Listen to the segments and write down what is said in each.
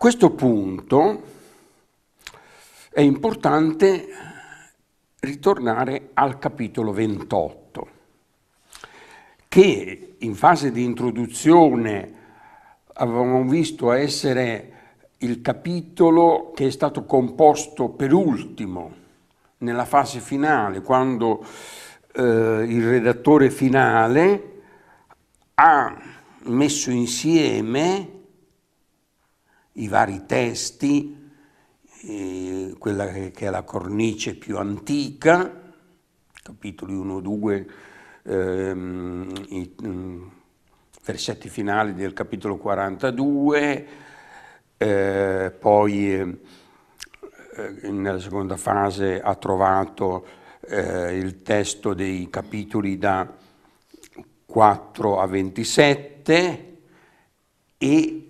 questo punto è importante ritornare al capitolo 28, che in fase di introduzione avevamo visto essere il capitolo che è stato composto per ultimo, nella fase finale, quando eh, il redattore finale ha messo insieme i vari testi, eh, quella che è la cornice più antica, capitoli 1-2, ehm, i mh, mm, versetti finali del capitolo 42, eh, poi eh, eh, nella seconda fase ha trovato eh, il testo dei capitoli da 4 a 27 e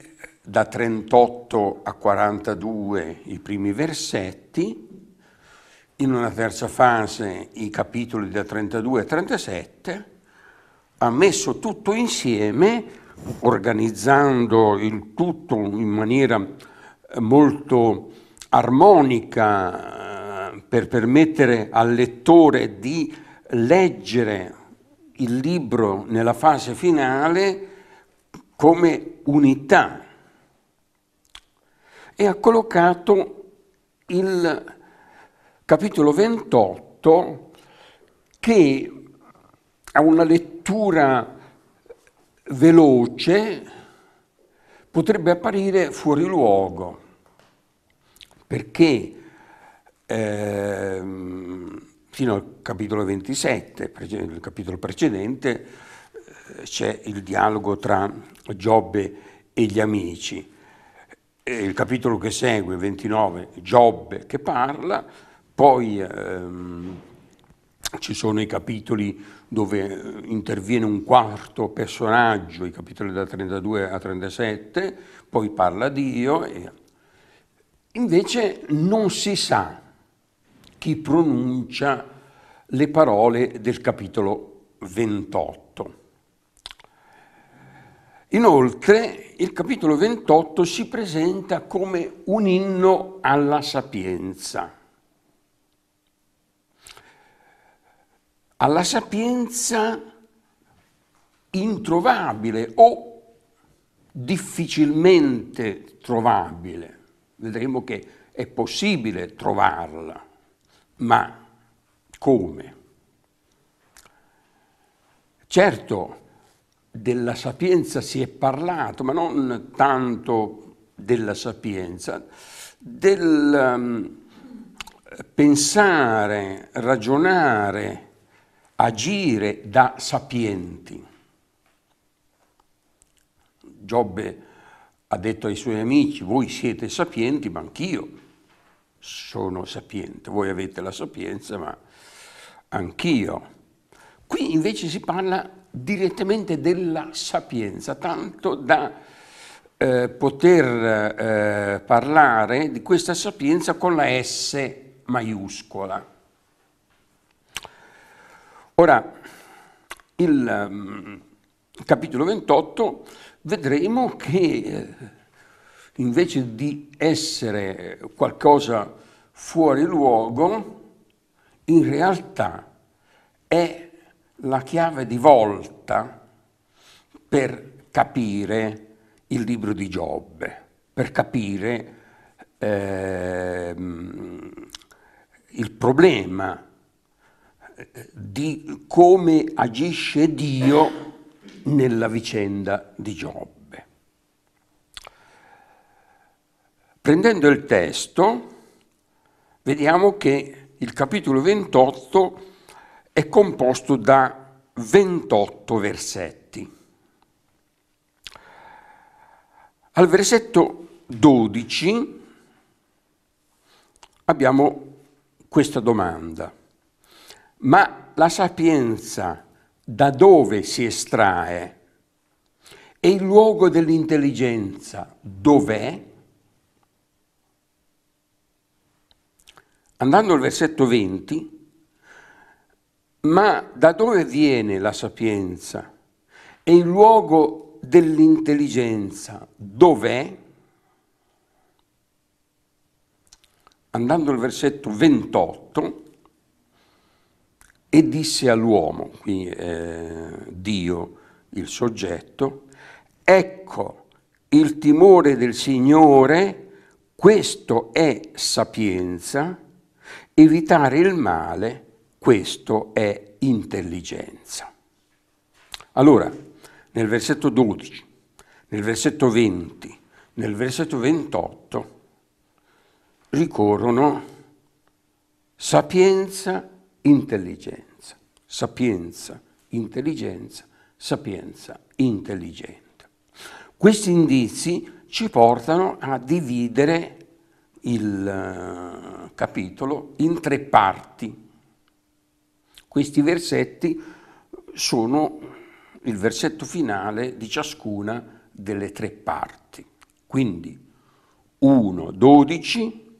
da 38 a 42 i primi versetti, in una terza fase i capitoli da 32 a 37, ha messo tutto insieme, organizzando il tutto in maniera eh, molto armonica eh, per permettere al lettore di leggere il libro nella fase finale come unità e ha collocato il capitolo 28 che a una lettura veloce potrebbe apparire fuori luogo perché ehm, fino al capitolo 27, nel capitolo precedente, eh, c'è il dialogo tra Giobbe e gli amici il capitolo che segue, 29, Giobbe che parla, poi ehm, ci sono i capitoli dove eh, interviene un quarto personaggio, i capitoli da 32 a 37, poi parla Dio. E... Invece non si sa chi pronuncia le parole del capitolo 28. Inoltre il capitolo 28 si presenta come un inno alla sapienza. Alla sapienza introvabile o difficilmente trovabile. Vedremo che è possibile trovarla, ma come? Certo, della sapienza si è parlato, ma non tanto della sapienza, del um, pensare, ragionare, agire da sapienti. Giobbe ha detto ai suoi amici, voi siete sapienti, ma anch'io sono sapiente, voi avete la sapienza, ma anch'io. Qui invece si parla direttamente della sapienza, tanto da eh, poter eh, parlare di questa sapienza con la S maiuscola. Ora, il um, capitolo 28 vedremo che eh, invece di essere qualcosa fuori luogo, in realtà è la chiave di volta per capire il libro di Giobbe, per capire eh, il problema eh, di come agisce Dio nella vicenda di Giobbe. Prendendo il testo, vediamo che il capitolo 28 è composto da 28 versetti. Al versetto 12 abbiamo questa domanda. Ma la sapienza da dove si estrae? E il luogo dell'intelligenza dov'è? Andando al versetto 20, ma da dove viene la sapienza? E il luogo dell'intelligenza dov'è? Andando al versetto 28, e disse all'uomo, qui eh, Dio, il soggetto, ecco il timore del Signore, questo è sapienza, evitare il male, questo è intelligenza. Allora, nel versetto 12, nel versetto 20, nel versetto 28 ricorrono sapienza, intelligenza, sapienza, intelligenza, sapienza, intelligenza. Questi indizi ci portano a dividere il eh, capitolo in tre parti. Questi versetti sono il versetto finale di ciascuna delle tre parti. Quindi 1, 12,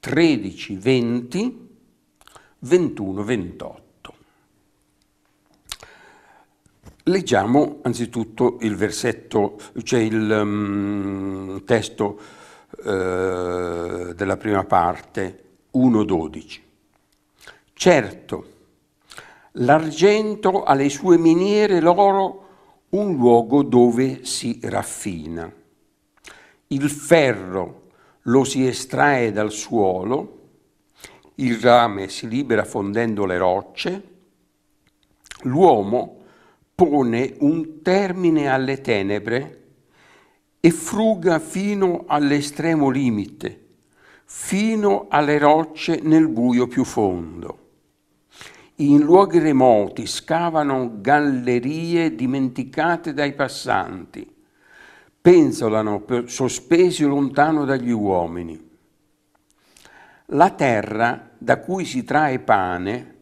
13, 20, 21, 28. Leggiamo anzitutto il versetto, cioè il um, testo eh, della prima parte, 1, 12. Certo, l'argento ha le sue miniere l'oro, un luogo dove si raffina. Il ferro lo si estrae dal suolo, il rame si libera fondendo le rocce, l'uomo pone un termine alle tenebre e fruga fino all'estremo limite, fino alle rocce nel buio più fondo in luoghi remoti scavano gallerie dimenticate dai passanti, penzolano sospesi lontano dagli uomini. La terra da cui si trae pane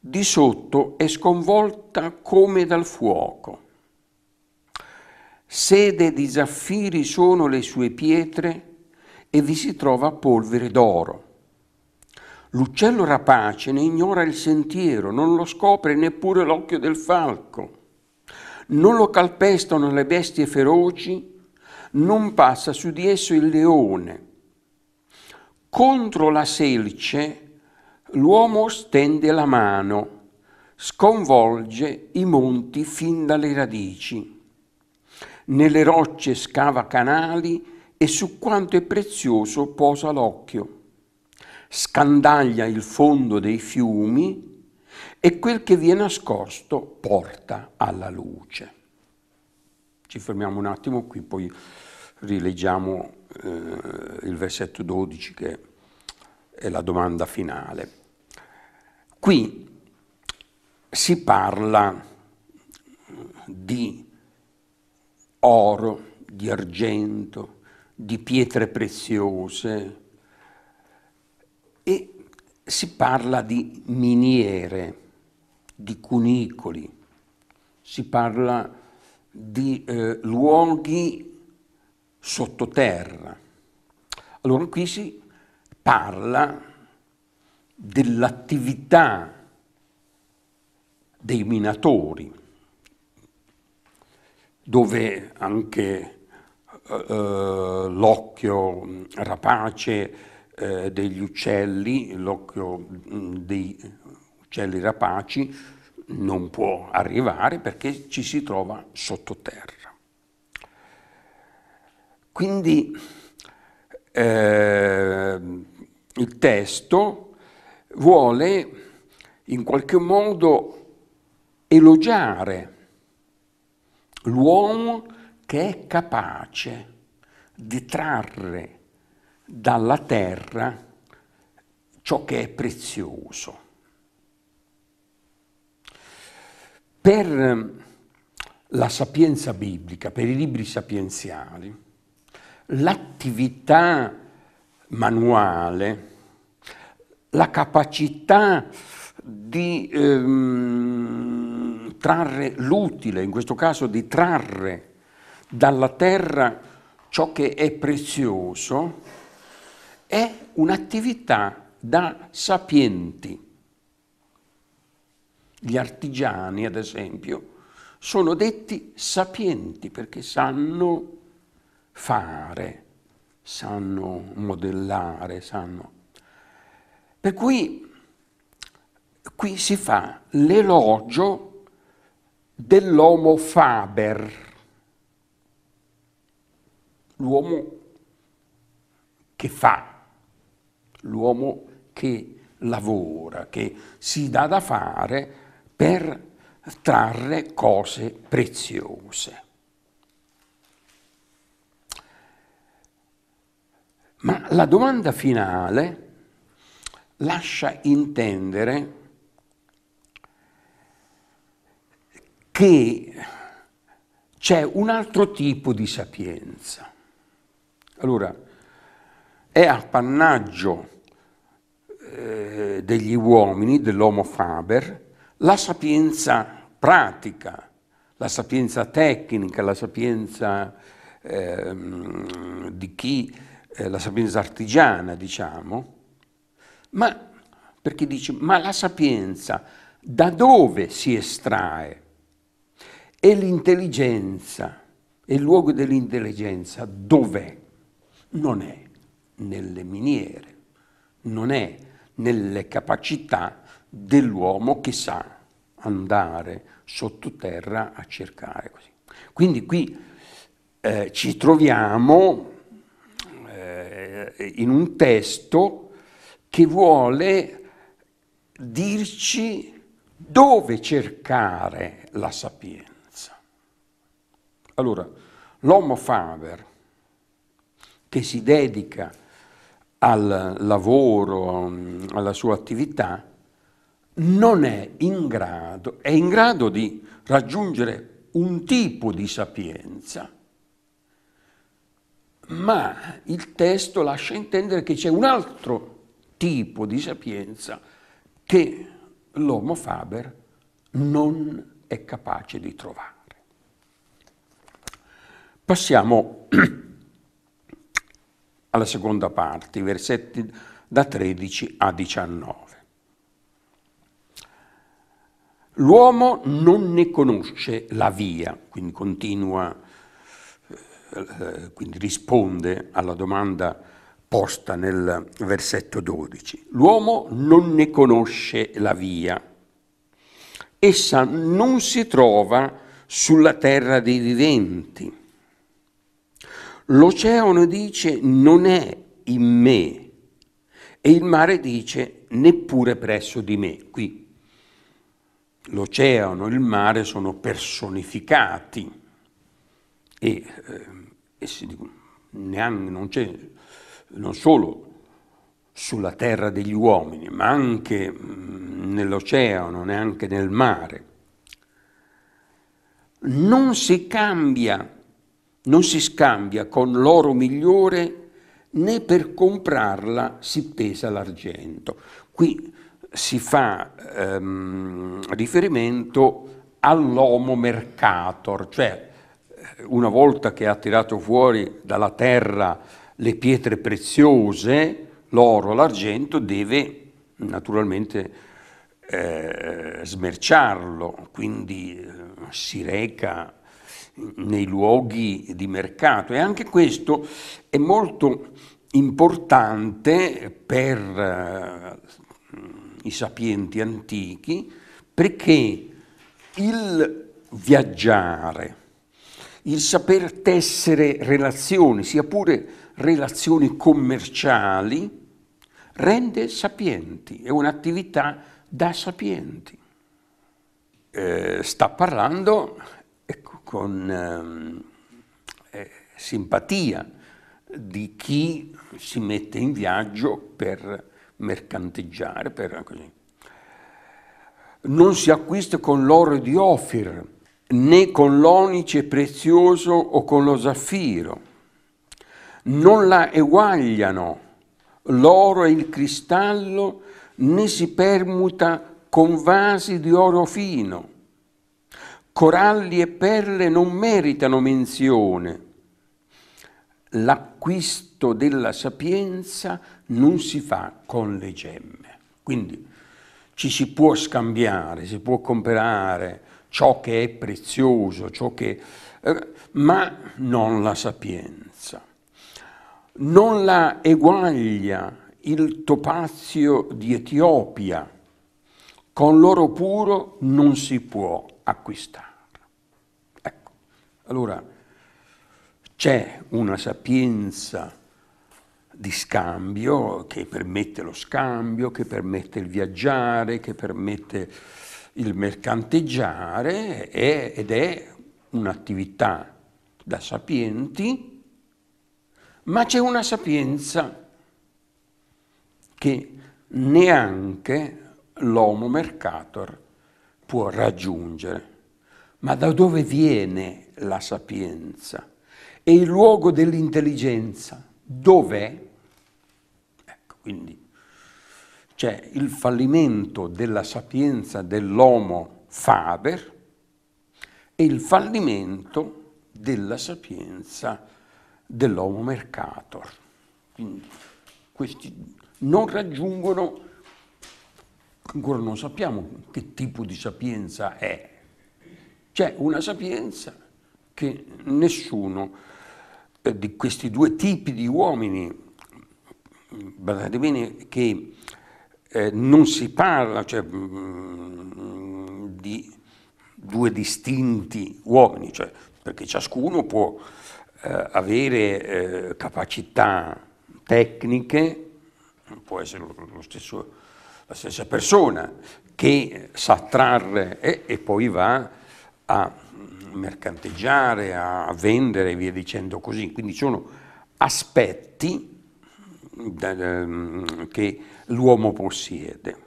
di sotto è sconvolta come dal fuoco. Sede di zaffiri sono le sue pietre e vi si trova polvere d'oro. L'uccello rapace ne ignora il sentiero, non lo scopre neppure l'occhio del falco. Non lo calpestano le bestie feroci, non passa su di esso il leone. Contro la selce l'uomo stende la mano, sconvolge i monti fin dalle radici. Nelle rocce scava canali e su quanto è prezioso posa l'occhio scandaglia il fondo dei fiumi e quel che viene nascosto porta alla luce. Ci fermiamo un attimo qui, poi rileggiamo eh, il versetto 12 che è la domanda finale. Qui si parla di oro, di argento, di pietre preziose, e si parla di miniere, di cunicoli, si parla di eh, luoghi sottoterra. Allora qui si parla dell'attività dei minatori, dove anche eh, eh l'occhio rapace eh, degli uccelli, l'occhio mm, dei uccelli rapaci, non può arrivare perché ci si trova sottoterra. Quindi eh, il testo vuole in qualche modo elogiare l'uomo che è capace di trarre dalla terra ciò che è prezioso. Per ehm, la sapienza biblica, per i libri sapienziali, l'attività manuale, la capacità di ehm, trarre l'utile, in questo caso di trarre dalla terra ciò che è prezioso, è un'attività da sapienti. Gli artigiani, ad esempio, sono detti sapienti perché sanno fare, sanno modellare, sanno... Per cui qui si fa l'elogio dell'homo faber, l'uomo che fa, l'uomo che lavora, che si dà da fare per trarre cose preziose. Ma la domanda finale lascia intendere che c'è un altro tipo di sapienza. Allora, è appannaggio eh, degli uomini, dell'homo faber, la sapienza pratica, la sapienza tecnica, la sapienza eh, di chi, eh, la sapienza artigiana, diciamo, ma perché dice, ma la sapienza da dove si estrae? E l'intelligenza, e il luogo dell'intelligenza dov'è? Non è nelle miniere, non è nelle capacità dell'uomo che sa andare sottoterra a cercare. Così. Quindi qui eh, ci troviamo eh, in un testo che vuole dirci dove cercare la sapienza. Allora, l'homo faber che si dedica a al lavoro, alla sua attività, non è in grado, è in grado di raggiungere un tipo di sapienza, ma il testo lascia intendere che c'è un altro tipo di sapienza che l'uomo Faber non è capace di trovare. Passiamo alla seconda parte, i versetti da 13 a 19. L'uomo non ne conosce la via, quindi continua, eh, quindi risponde alla domanda posta nel versetto 12. L'uomo non ne conosce la via, essa non si trova sulla terra dei viventi L'oceano dice non è in me e il mare dice neppure presso di me. Qui l'oceano e il mare sono personificati e, eh, e neanche, non c'è non solo sulla terra degli uomini, ma anche mm, nell'oceano, neanche nel mare. Non si cambia non si scambia con l'oro migliore né per comprarla si pesa l'argento. Qui si fa ehm, riferimento all'homo mercator, cioè eh, una volta che ha tirato fuori dalla terra le pietre preziose, l'oro, l'argento, deve naturalmente eh, smerciarlo, quindi eh, si reca nei luoghi di mercato e anche questo è molto importante per eh, i sapienti antichi perché il viaggiare, il saper tessere relazioni, sia pure relazioni commerciali, rende sapienti, è un'attività da sapienti. Eh, sta parlando con ehm, eh, simpatia di chi si mette in viaggio per mercanteggiare, per così. Non si acquista con l'oro di Ofir, né con l'onice prezioso o con lo zaffiro. Non la eguagliano l'oro e il cristallo, né si permuta con vasi di oro fino Coralli e perle non meritano menzione. L'acquisto della sapienza non si fa con le gemme. Quindi ci si può scambiare, si può comprare ciò che è prezioso, ciò che, eh, ma non la sapienza. Non la eguaglia il topazio di Etiopia, con l'oro puro non si può acquistarla. Ecco, allora c'è una sapienza di scambio che permette lo scambio, che permette il viaggiare, che permette il mercanteggiare è, ed è un'attività da sapienti, ma c'è una sapienza che neanche l'homo mercator può raggiungere. Ma da dove viene la sapienza? E il luogo dell'intelligenza dov'è? Ecco, quindi c'è il fallimento della sapienza dell'uomo Faber e il fallimento della sapienza dell'uomo Mercator. Quindi questi non raggiungono ancora non sappiamo che tipo di sapienza è. C'è una sapienza che nessuno eh, di questi due tipi di uomini, guardate bene che eh, non si parla cioè, mh, mm, di due distinti uomini, cioè, perché ciascuno può eh, avere eh, capacità tecniche, può essere lo, lo stesso la stessa persona che sa trarre e, e poi va a mercanteggiare, a vendere e via dicendo così. Quindi sono aspetti che l'uomo possiede.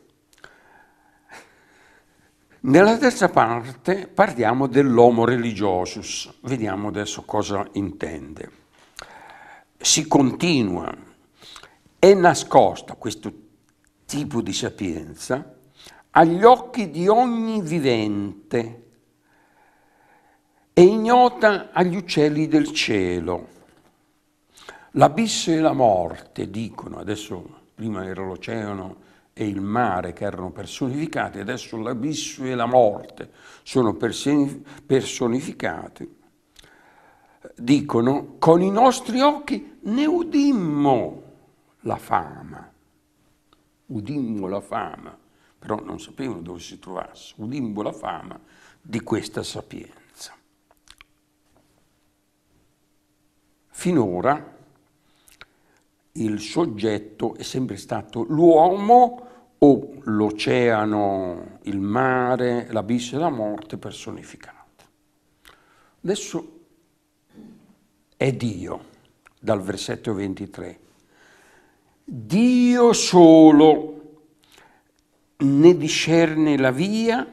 Nella terza parte parliamo dell'homo religiosus, vediamo adesso cosa intende. Si continua, è nascosta, questo tipo di sapienza agli occhi di ogni vivente e ignota agli uccelli del cielo. L'abisso e la morte, dicono, adesso prima era l'oceano e il mare che erano personificati, adesso l'abisso e la morte sono personificati, dicono, con i nostri occhi ne udimmo la fama udimmo la fama, però non sapevano dove si trovasse, udimmo la fama di questa sapienza. Finora il soggetto è sempre stato l'uomo o l'oceano, il mare, l'abisso e la morte personificati. Adesso è Dio, dal versetto 23. Dio solo ne discerne la via,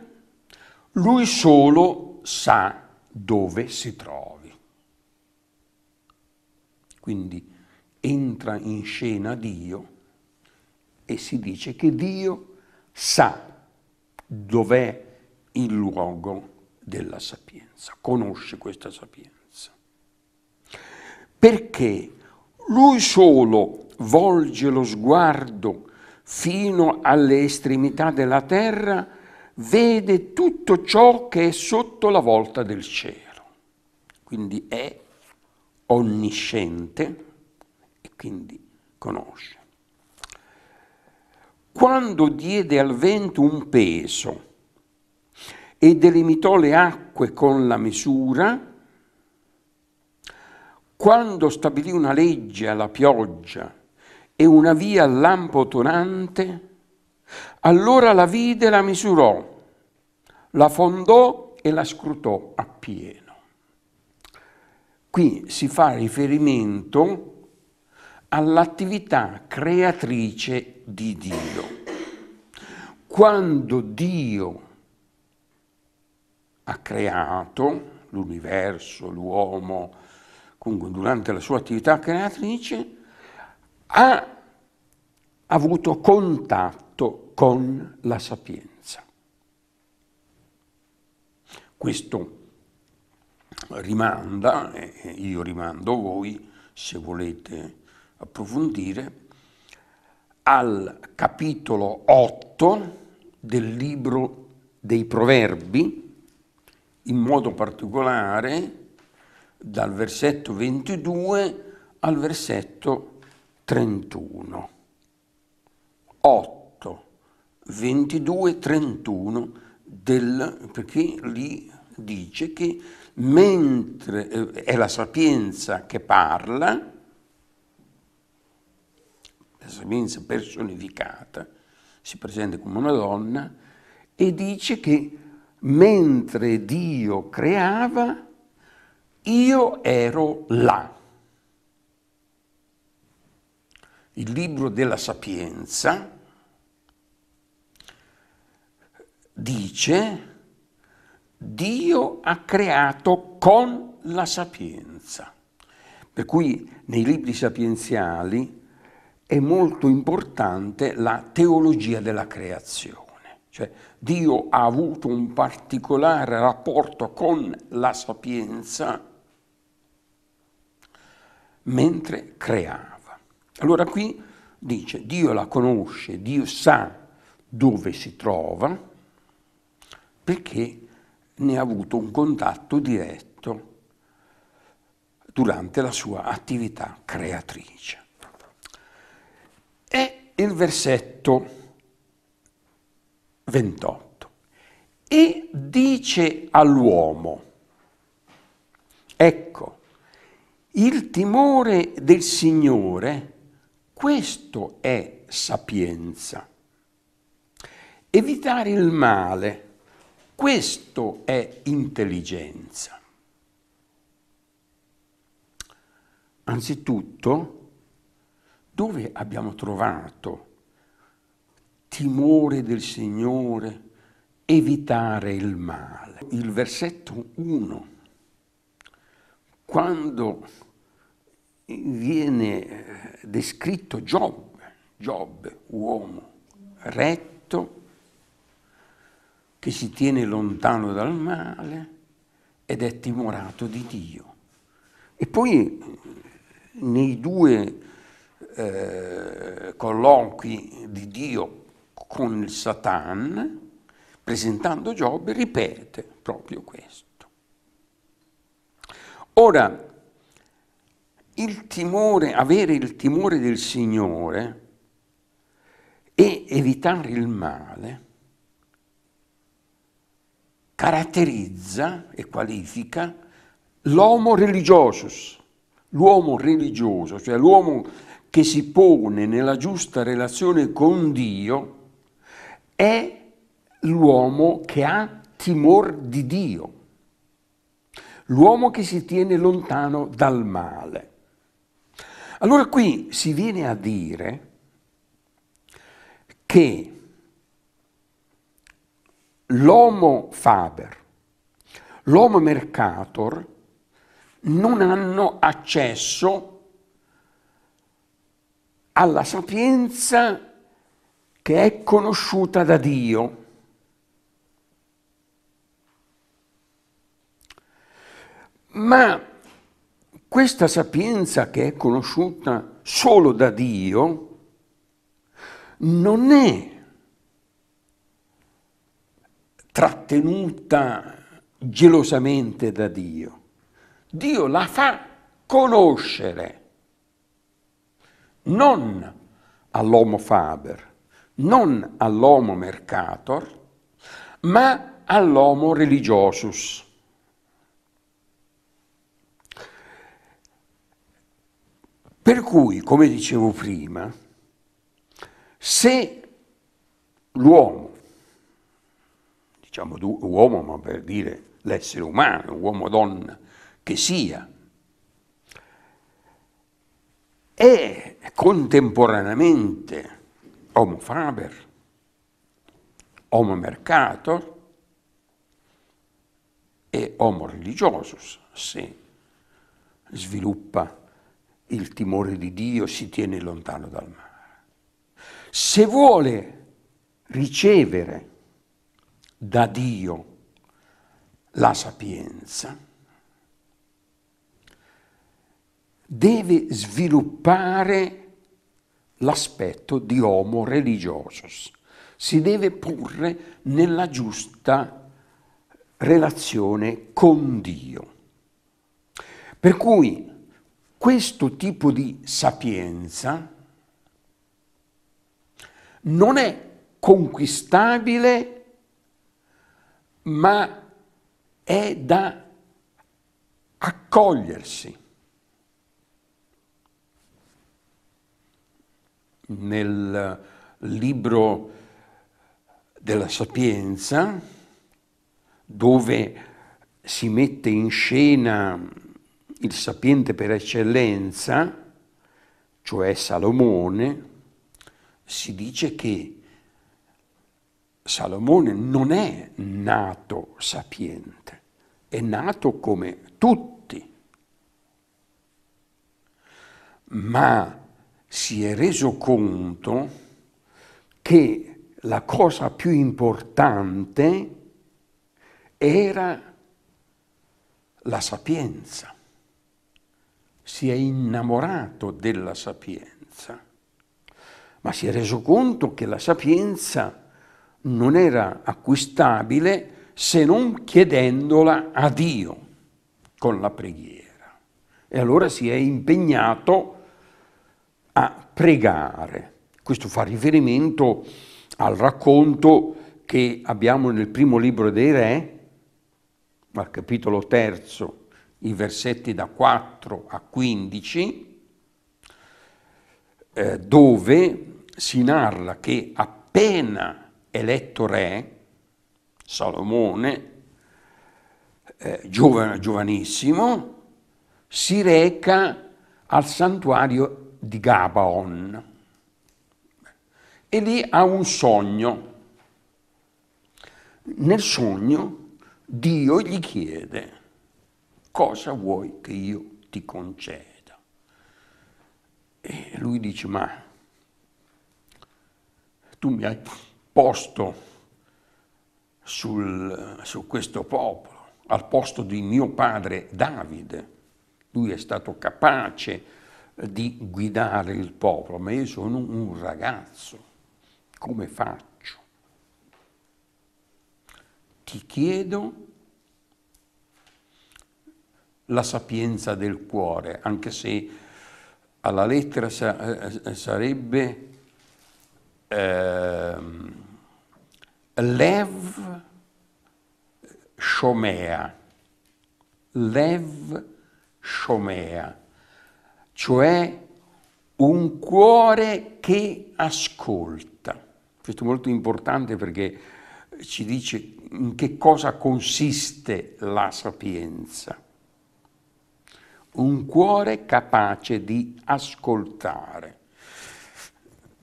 lui solo sa dove si trovi. Quindi entra in scena Dio e si dice che Dio sa dov'è il luogo della sapienza, conosce questa sapienza. Perché lui solo volge lo sguardo fino alle estremità della terra, vede tutto ciò che è sotto la volta del cielo. Quindi è onnisciente e quindi conosce. Quando diede al vento un peso e delimitò le acque con la misura, quando stabilì una legge alla pioggia e una via lampo tonante, allora la vide e la misurò, la fondò e la scrutò appieno. Qui si fa riferimento all'attività creatrice di Dio. Quando Dio ha creato l'universo, l'uomo, comunque durante la sua attività creatrice, ha avuto contatto con la sapienza. Questo rimanda, e io rimando voi, se volete approfondire, al capitolo 8 del libro dei proverbi, in modo particolare dal versetto 22 al versetto 31. 8, 22, 31 del, perché lì dice che mentre eh, è la sapienza che parla, la sapienza personificata, si presenta come una donna e dice che mentre Dio creava, io ero là. il libro della sapienza, dice Dio ha creato con la sapienza. Per cui nei libri sapienziali è molto importante la teologia della creazione. Cioè Dio ha avuto un particolare rapporto con la sapienza mentre creava. Allora qui dice Dio la conosce, Dio sa dove si trova perché ne ha avuto un contatto diretto durante la sua attività creatrice. E il versetto 28. E dice all'uomo, ecco, il timore del Signore questo è sapienza. Evitare il male, questo è intelligenza. Anzitutto, dove abbiamo trovato timore del Signore, evitare il male? Il versetto 1, quando viene eh, descritto Giobbe, Job, uomo retto, che si tiene lontano dal male ed è timorato di Dio. E poi eh, nei due eh, colloqui di Dio con il Satan, presentando Giobbe, ripete proprio questo. Ora, il timore, avere il timore del Signore e evitare il male caratterizza e qualifica l'homo religiosus, l'uomo religioso, cioè l'uomo che si pone nella giusta relazione con Dio è l'uomo che ha timor di Dio, l'uomo che si tiene lontano dal male. Allora qui si viene a dire che l'homo faber, l'homo mercator non hanno accesso alla sapienza che è conosciuta da Dio. Ma questa sapienza che è conosciuta solo da Dio non è trattenuta gelosamente da Dio. Dio la fa conoscere, non all'homo faber, non all'homo mercator, ma all'homo religiosus. Per cui, come dicevo prima, se l'uomo, diciamo uomo ma per dire l'essere umano, uomo donna che sia, è contemporaneamente homo faber, homo mercator e homo religiosus, se sviluppa il timore di Dio si tiene lontano dal mare. Se vuole ricevere da Dio la sapienza, deve sviluppare l'aspetto di homo religiosus, si deve porre nella giusta relazione con Dio. Per cui questo tipo di sapienza non è conquistabile, ma è da accogliersi. Nel libro della sapienza, dove si mette in scena il sapiente per eccellenza, cioè Salomone, si dice che Salomone non è nato sapiente, è nato come tutti, ma si è reso conto che la cosa più importante era la sapienza si è innamorato della sapienza, ma si è reso conto che la sapienza non era acquistabile se non chiedendola a Dio con la preghiera. E allora si è impegnato a pregare. Questo fa riferimento al racconto che abbiamo nel primo libro dei Re, al capitolo terzo, i versetti da 4 a 15, eh, dove si narra che appena eletto re, Salomone, eh, giovane, giovanissimo, si reca al santuario di Gabaon e lì ha un sogno. Nel sogno Dio gli chiede cosa vuoi che io ti conceda? E lui dice, ma tu mi hai posto sul, su questo popolo, al posto di mio padre Davide. Lui è stato capace di guidare il popolo, ma io sono un ragazzo, come faccio? Ti chiedo la sapienza del cuore, anche se alla lettera sa eh, sarebbe eh, Lev Shomea, Lev Shomea, cioè un cuore che ascolta. Questo è molto importante perché ci dice in che cosa consiste la sapienza un cuore capace di ascoltare.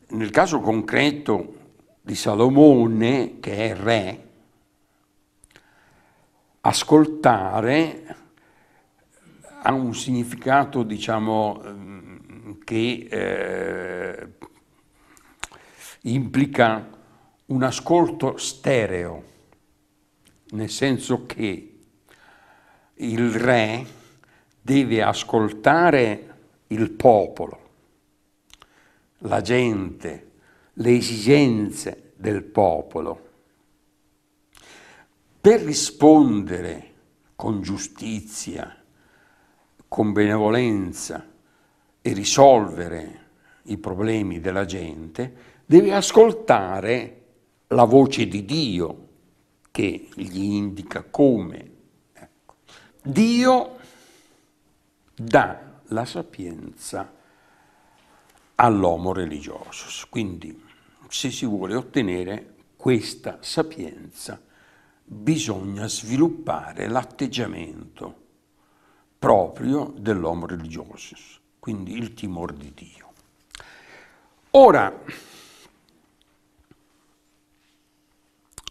Nel caso concreto di Salomone, che è re, ascoltare ha un significato, diciamo, mm, che eh, implica un ascolto stereo, nel senso che il re deve ascoltare il popolo, la gente, le esigenze del popolo. Per rispondere con giustizia, con benevolenza e risolvere i problemi della gente, deve ascoltare la voce di Dio che gli indica come. Ecco. Dio dà la sapienza all'homo religioso. Quindi se si vuole ottenere questa sapienza bisogna sviluppare l'atteggiamento proprio dell'homo religioso, quindi il timore di Dio. Ora,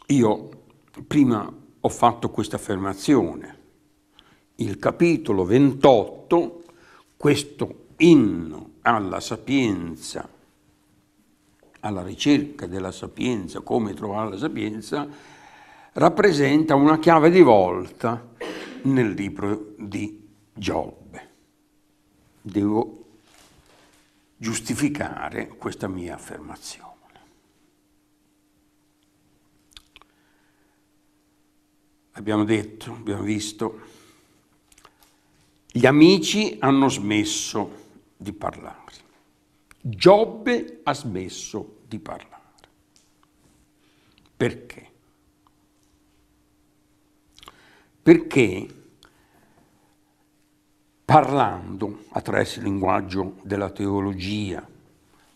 io prima ho fatto questa affermazione, il capitolo 28, questo inno alla sapienza, alla ricerca della sapienza, come trovare la sapienza, rappresenta una chiave di volta nel libro di Giobbe. Devo giustificare questa mia affermazione. Abbiamo detto, abbiamo visto gli amici hanno smesso di parlare. Giobbe ha smesso di parlare. Perché? Perché parlando attraverso il linguaggio della teologia,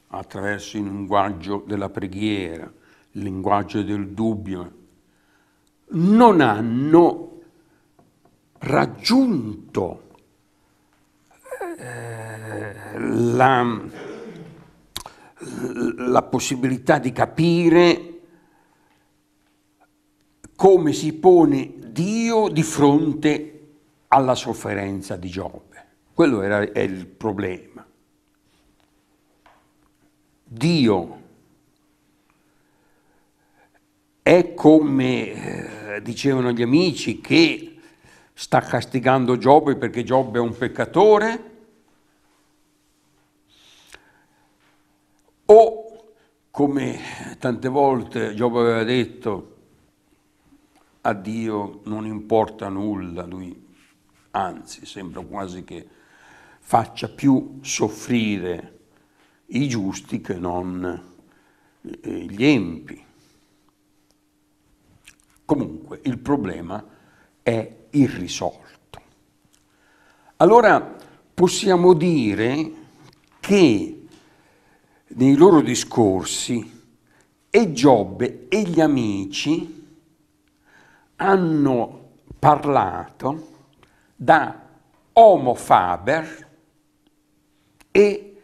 attraverso il linguaggio della preghiera, il linguaggio del dubbio, non hanno raggiunto eh, la, la possibilità di capire come si pone Dio di fronte alla sofferenza di Giobbe. Quello era il problema. Dio è come eh, dicevano gli amici che sta castigando Giobbe perché Giobbe è un peccatore Come tante volte Giobbe aveva detto, a Dio non importa nulla, lui anzi sembra quasi che faccia più soffrire i giusti che non eh, gli empi. Comunque il problema è irrisolto. Allora possiamo dire che nei loro discorsi e Giobbe e gli amici hanno parlato da Homo Faber e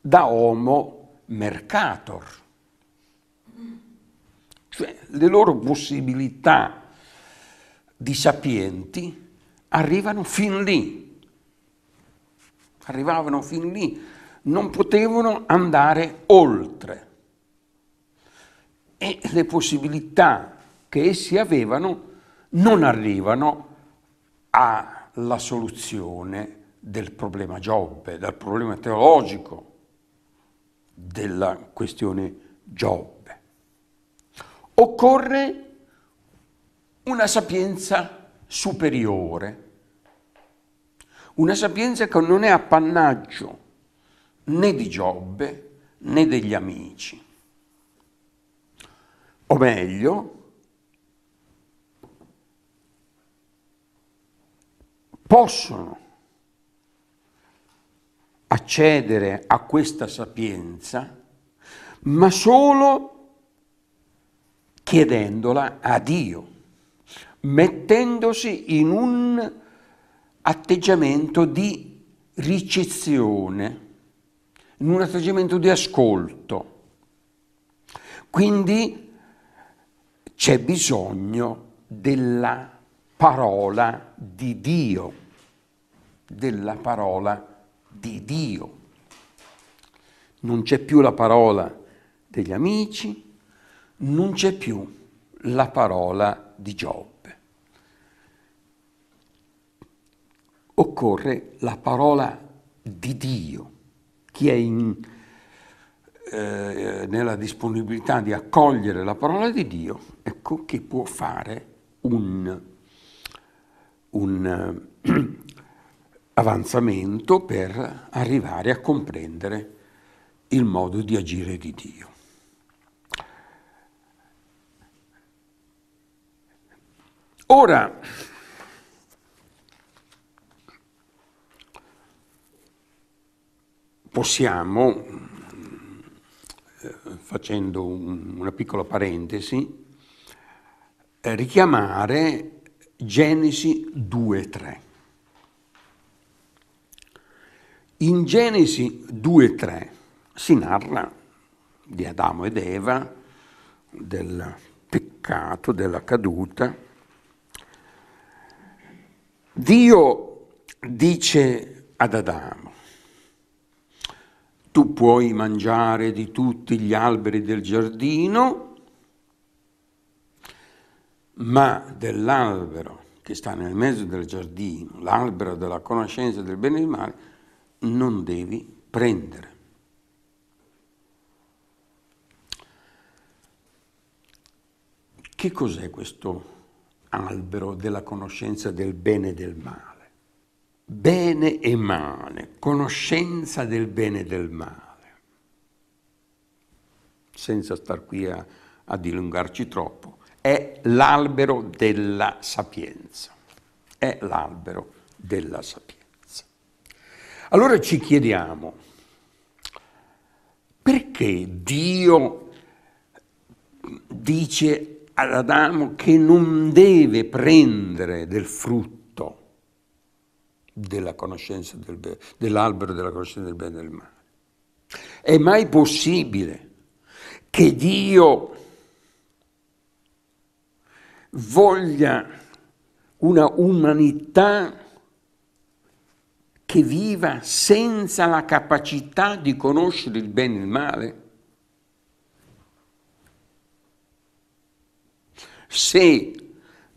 da Homo Mercator. Cioè le loro possibilità di sapienti arrivano fin lì, arrivavano fin lì non potevano andare oltre e le possibilità che essi avevano non arrivano alla soluzione del problema Giobbe, dal problema teologico della questione Giobbe. Occorre una sapienza superiore, una sapienza che non è appannaggio né di Giobbe né degli amici. O meglio, possono accedere a questa sapienza, ma solo chiedendola a Dio, mettendosi in un atteggiamento di ricezione in un atteggiamento di ascolto. Quindi c'è bisogno della parola di Dio, della parola di Dio. Non c'è più la parola degli amici, non c'è più la parola di Giobbe. Occorre la parola di Dio chi è in, eh, nella disponibilità di accogliere la parola di Dio, ecco che può fare un, un eh, avanzamento per arrivare a comprendere il modo di agire di Dio. Ora, possiamo, eh, facendo un, una piccola parentesi, eh, richiamare Genesi 2.3. In Genesi 2.3 si narra di Adamo ed Eva, del peccato, della caduta. Dio dice ad Adamo, tu puoi mangiare di tutti gli alberi del giardino, ma dell'albero che sta nel mezzo del giardino, l'albero della conoscenza del bene e del male, non devi prendere. Che cos'è questo albero della conoscenza del bene e del male? bene e male, conoscenza del bene e del male. Senza star qui a, a dilungarci troppo, è l'albero della sapienza. È l'albero della sapienza. Allora ci chiediamo, perché Dio dice ad Adamo che non deve prendere del frutto? della conoscenza del, dell'albero della conoscenza del bene e del male. È mai possibile che Dio voglia una umanità che viva senza la capacità di conoscere il bene e il male? Se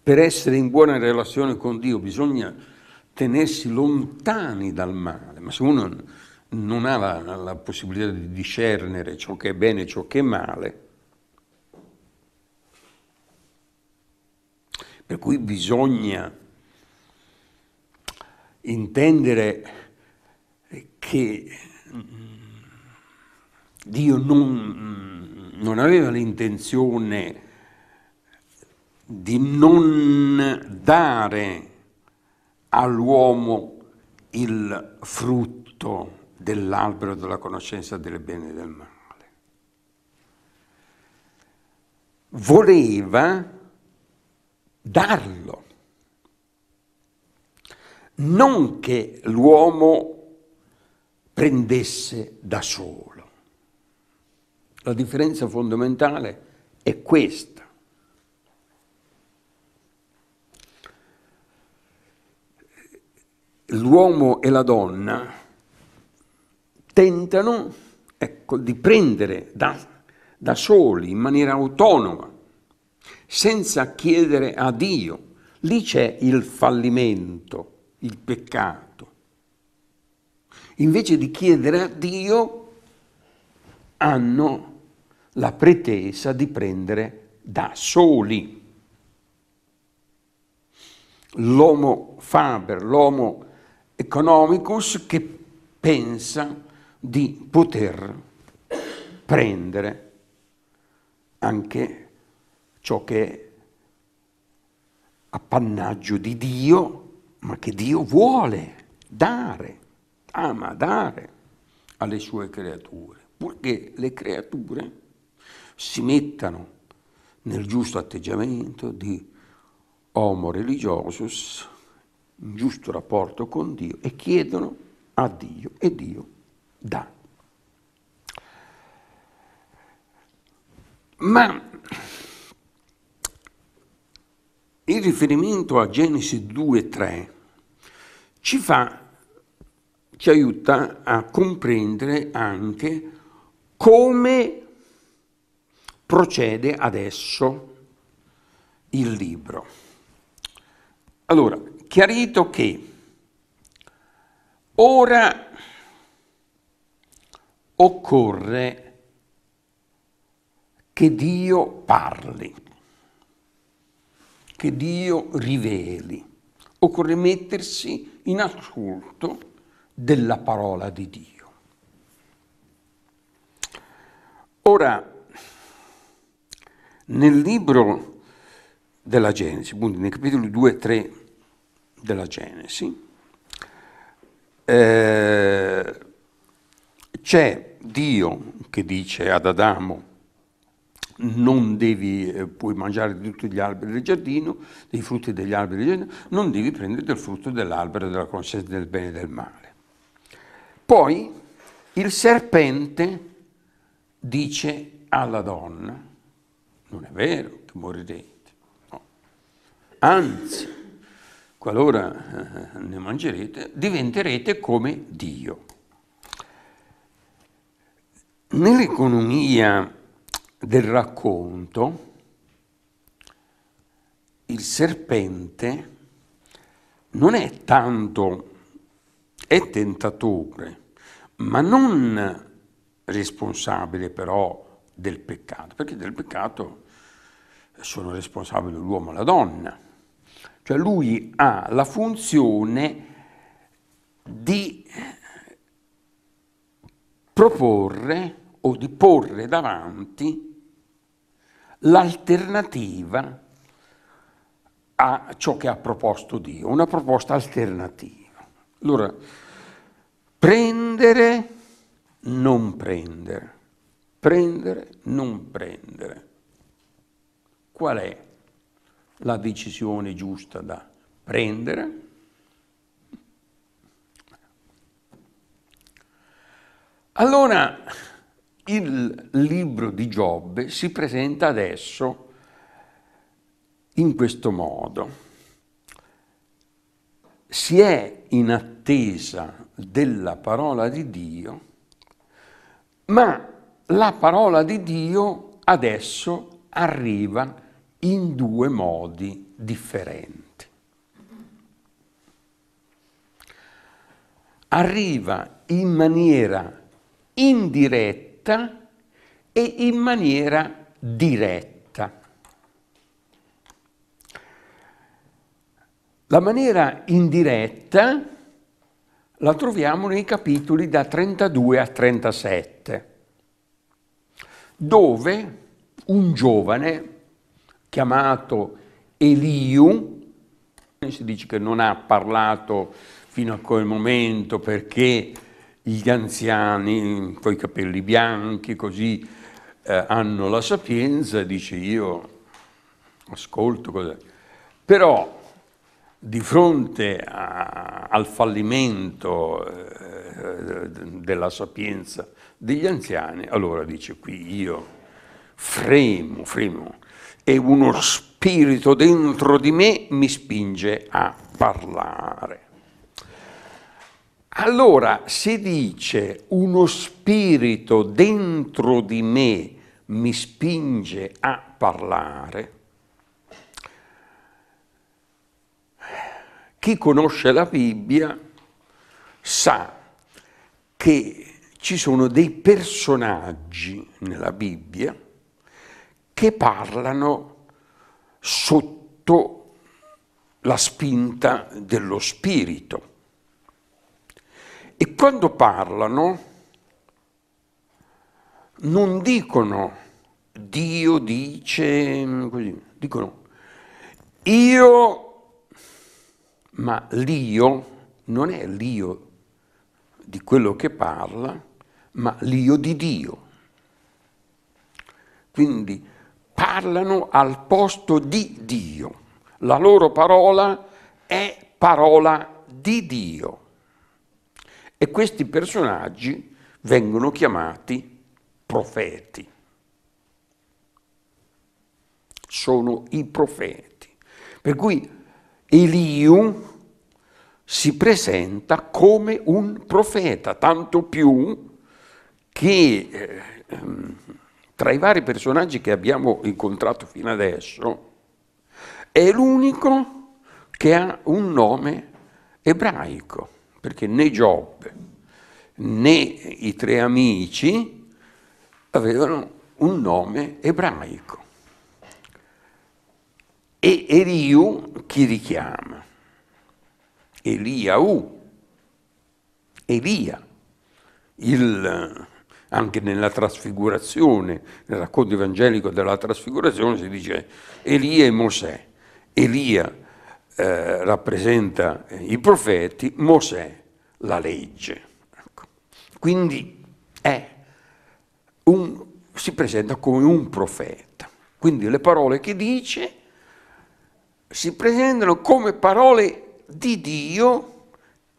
per essere in buona relazione con Dio bisogna tenersi lontani dal male, ma se uno non ha la, la possibilità di discernere ciò che è bene e ciò che è male, per cui bisogna intendere che mm, Dio non, mm, non, aveva l'intenzione di non dare all'uomo il frutto dell'albero della conoscenza del bene e del male. Voleva darlo, non che l'uomo prendesse da solo. La differenza fondamentale è questa. l'uomo e la donna tentano ecco, di prendere da, da soli, in maniera autonoma, senza chiedere a Dio. Lì c'è il fallimento, il peccato. Invece di chiedere a Dio, hanno la pretesa di prendere da soli. L'uomo faber, l'homo economicus che pensa di poter prendere anche ciò che è appannaggio di Dio, ma che Dio vuole dare, ama dare alle sue creature, purché le creature si mettano nel giusto atteggiamento di homo religiosus un giusto rapporto con Dio e chiedono a Dio e Dio dà. Ma il riferimento a Genesi 2.3 ci fa, ci aiuta a comprendere anche come procede adesso il libro. Allora, chiarito che ora occorre che Dio parli, che Dio riveli, occorre mettersi in ascolto della parola di Dio. Ora, nel libro della Genesi, quindi nei capitoli 2, 3, della Genesi, eh, c'è Dio che dice ad Adamo non devi, eh, puoi mangiare di tutti gli alberi del giardino, dei frutti degli alberi del giardino, non devi prendere del frutto dell'albero della conoscenza del bene e del male. Poi il serpente dice alla donna, non è vero che morirete, no. anzi qualora eh, ne mangerete, diventerete come Dio. Nell'economia del racconto, il serpente non è tanto, è tentatore, ma non responsabile però del peccato, perché del peccato sono responsabili l'uomo e la donna. Cioè lui ha la funzione di proporre o di porre davanti l'alternativa a ciò che ha proposto Dio, una proposta alternativa. Allora, prendere, non prendere, prendere, non prendere. Qual è? la decisione giusta da prendere. Allora il libro di Giobbe si presenta adesso in questo modo. Si è in attesa della parola di Dio, ma la parola di Dio adesso arriva in due modi differenti. Arriva in maniera indiretta e in maniera diretta. La maniera indiretta la troviamo nei capitoli da 32 a 37, dove un giovane chiamato Eliu, si dice che non ha parlato fino a quel momento perché gli anziani con i capelli bianchi così eh, hanno la sapienza, dice io ascolto cosa... Però di fronte a, al fallimento eh, della sapienza degli anziani, allora dice qui io fremo, fremo, e uno spirito dentro di me mi spinge a parlare. Allora, se dice uno spirito dentro di me mi spinge a parlare, chi conosce la Bibbia sa che ci sono dei personaggi nella Bibbia che parlano sotto la spinta dello spirito. E quando parlano non dicono Dio dice così, dicono io, ma l'io non è l'io di quello che parla, ma l'io di Dio. Quindi parlano al posto di Dio. La loro parola è parola di Dio. E questi personaggi vengono chiamati profeti. Sono i profeti. Per cui Eliu si presenta come un profeta, tanto più che eh, ehm, tra i vari personaggi che abbiamo incontrato fino adesso, è l'unico che ha un nome ebraico, perché né Giobbe né i tre amici avevano un nome ebraico. E Eliu chi richiama? Eliau, Elia, il anche nella trasfigurazione, nel racconto evangelico della trasfigurazione si dice Elia e Mosè. Elia eh, rappresenta eh, i profeti, Mosè la legge. Ecco. Quindi un, si presenta come un profeta. Quindi le parole che dice si presentano come parole di Dio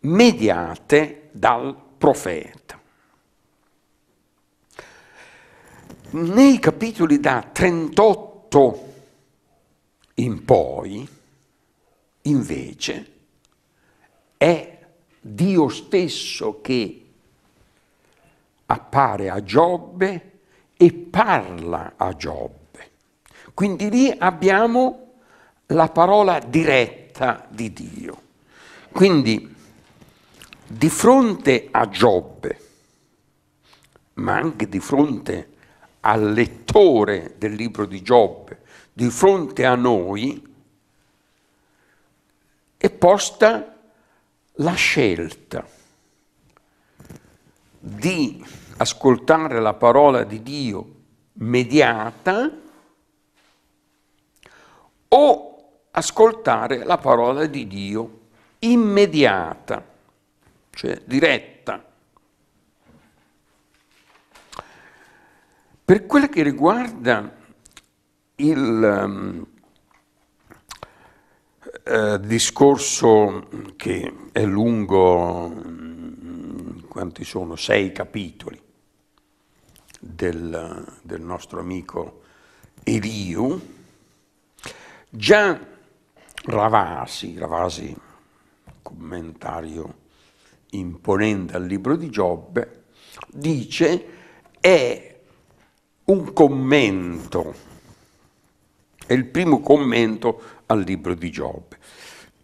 mediate dal profeta. nei capitoli da 38 in poi, invece, è Dio stesso che appare a Giobbe e parla a Giobbe. Quindi lì abbiamo la parola diretta di Dio. Quindi di fronte a Giobbe, ma anche di fronte al lettore del libro di Giobbe, di fronte a noi, è posta la scelta di ascoltare la parola di Dio mediata o ascoltare la parola di Dio immediata, cioè diretta. Per quel che riguarda il ehm, eh, discorso che è lungo, mm, quanti sono? Sei capitoli del, del nostro amico Eliu, già Ravasi, Ravasi commentario imponente al libro di Giobbe, dice è un commento, è il primo commento al libro di Giobbe.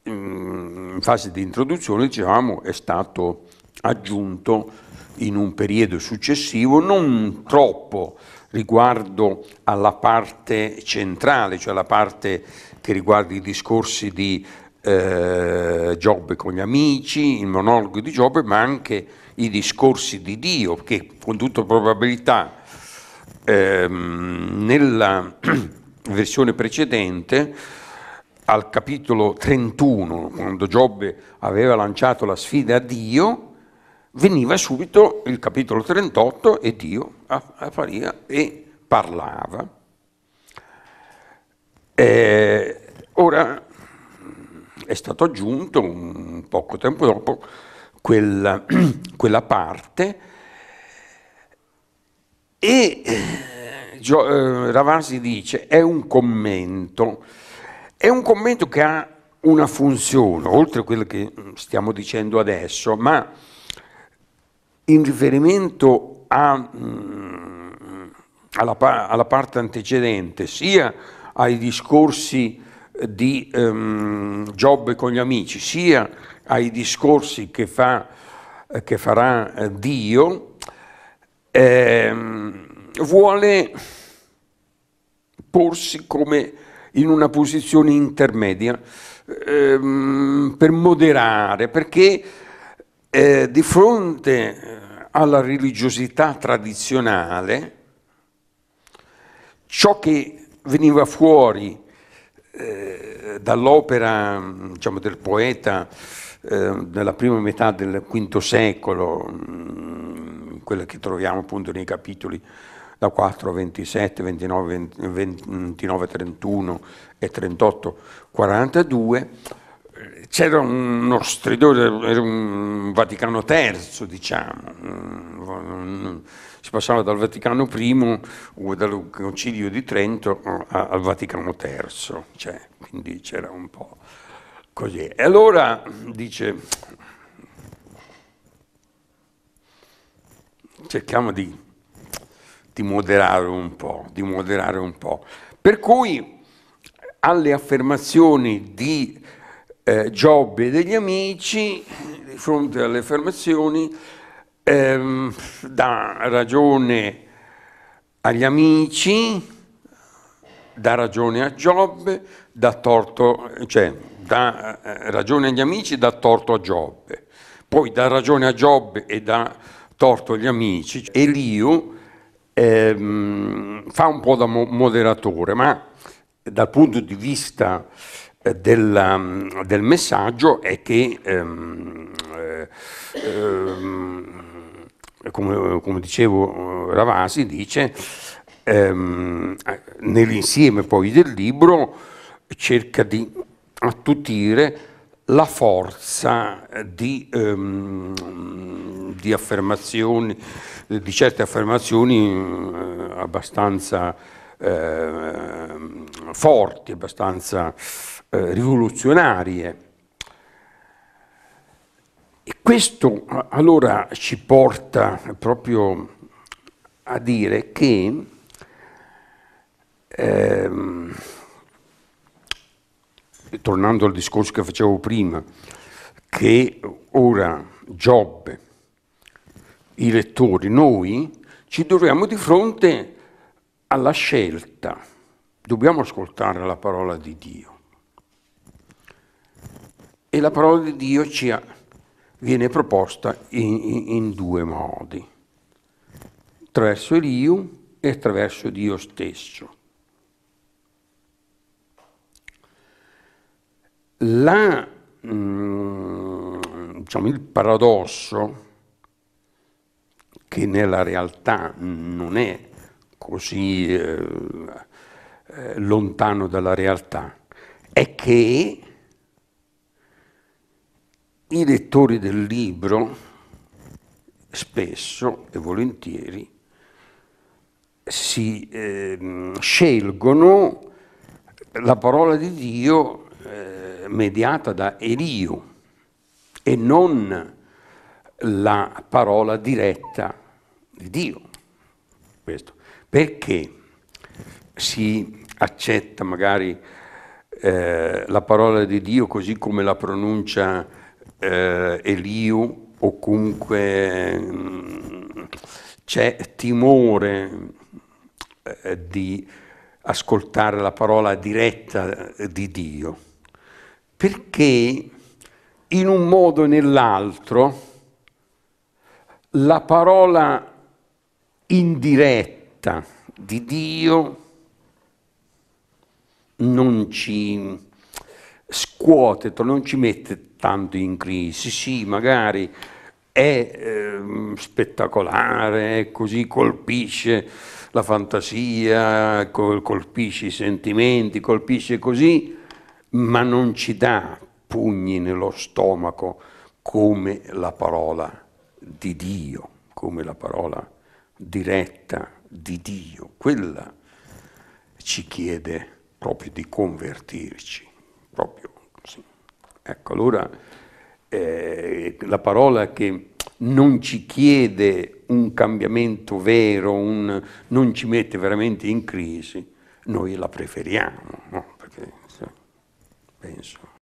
Mm, in fase di introduzione, diciamo, è stato aggiunto in un periodo successivo, non troppo riguardo alla parte centrale, cioè la parte che riguarda i discorsi di eh, Giobbe con gli amici, il monologo di Giobbe, ma anche i discorsi di Dio, che con tutta probabilità ehm, nella versione precedente, al capitolo 31, quando Giobbe aveva lanciato la sfida a Dio, veniva subito il capitolo 38 e Dio appariva e parlava. Eh, ora è stato aggiunto un poco tempo dopo quella, quella parte e eh, eh Ravasi dice, è un commento, è un commento che ha una funzione, oltre a quello che stiamo dicendo adesso, ma in riferimento a, mh, mm, alla, alla, parte antecedente, sia ai discorsi di um, ehm, Giobbe con gli amici, sia ai discorsi che, fa, che farà eh, Dio, eh, vuole porsi come in una posizione intermedia ehm, per moderare, perché eh, di fronte eh, alla religiosità tradizionale, ciò che veniva fuori eh, dall'opera diciamo, del poeta Ehm, nella prima metà del V secolo, mm, quella che troviamo appunto nei capitoli da 4 27, 29, 29 31 e 38, 42, c'era uno stridore, era un Vaticano III, diciamo, mm, si passava dal Vaticano I o dal Concilio di Trento al Vaticano III, cioè, quindi c'era un po'. Così. E allora dice, cerchiamo di, di, moderare un po', di moderare un po'. Per cui alle affermazioni di eh, Giobbe e degli amici, di fronte alle affermazioni, ehm, dà ragione agli amici, dà ragione a Giobbe, dà torto, cioè dà eh, eh, ragione agli amici e dà torto a Giobbe, poi dà ragione a Giobbe e dà torto agli amici. Elio ehm, fa un po' da moderatore, ma dal punto di vista eh, della, mm, del messaggio è che, ehm, ehm, come, come, dicevo, Ravasi dice, ehm, nell'insieme poi del libro cerca di attutire la forza di, ehm, di, affermazioni, di certe affermazioni eh, abbastanza eh, forti, abbastanza eh, rivoluzionarie. E questo allora ci porta proprio a dire che ehm, tornando al discorso che facevo prima, che ora Giobbe, i lettori, noi ci troviamo di fronte alla scelta, dobbiamo ascoltare la parola di Dio. E la parola di Dio ci ha, viene proposta in, in due modi, attraverso Eliu e attraverso Dio stesso. La, mm, diciamo, il paradosso, che nella realtà non è così eh, eh, lontano dalla realtà, è che i lettori del libro spesso e volentieri si eh, scelgono la parola di Dio eh, mediata da Eliu e non la parola diretta di Dio. Questo. Perché si accetta magari eh, la parola di Dio così come la pronuncia eh, Eliu o comunque mm, c'è timore eh, di ascoltare la parola diretta di Dio perché in un modo o nell'altro la parola indiretta di Dio non ci scuote, non ci mette tanto in crisi. Sì, magari è eh, spettacolare, è così colpisce la fantasia, col colpisce i sentimenti, colpisce così, ma non ci dà pugni nello stomaco come la parola di Dio, come la parola diretta di Dio. Quella ci chiede proprio di convertirci, proprio così. Ecco, allora eh, la parola che non ci chiede un cambiamento vero, un, non ci mette veramente in crisi, noi la preferiamo. No? attention.